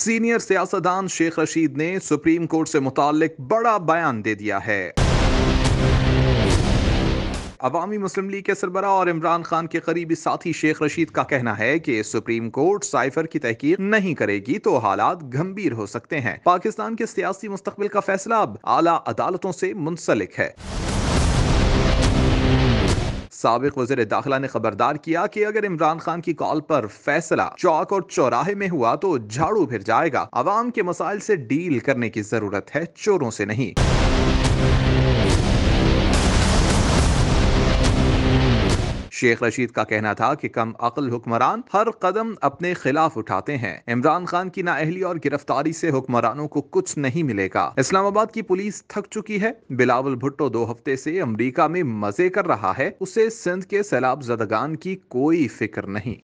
senior सियासतदान शेख रशीद ने supreme court से मुतालिक बड़ा बयान दे दिया है अवामी मुस्लिम लीग के सरबरा और इमरान खान के करीबी साथी शेख रशीद का कहना है कि सुप्रीम कोर्ट साइफर की तहकीक नहीं करेगी तो हालात गंभीर हो सकते हैं पाकिस्तान के सियासी मुस्तबिल का फैसला अब आला अदालतों से मुंसलिक है सबक वजीर दाखिला ने खबरदार किया कि अगर इमरान खान की कॉल पर फैसला चौक और चौराहे में हुआ तो झाड़ू फिर जाएगा आवाम के मसाइल से डील करने की जरूरत है चोरों से नहीं शेख रशीद का कहना था कि कम अकल हुक्मरान हर कदम अपने खिलाफ उठाते हैं इमरान खान की नाअहली और गिरफ्तारी से हुक्मरानों को कुछ नहीं मिलेगा इस्लामाबाद की पुलिस थक चुकी है बिलावल भुट्टो दो हफ्ते से अमरीका में मजे कर रहा है उसे सिंध के सैलाब जदगान की कोई फिक्र नहीं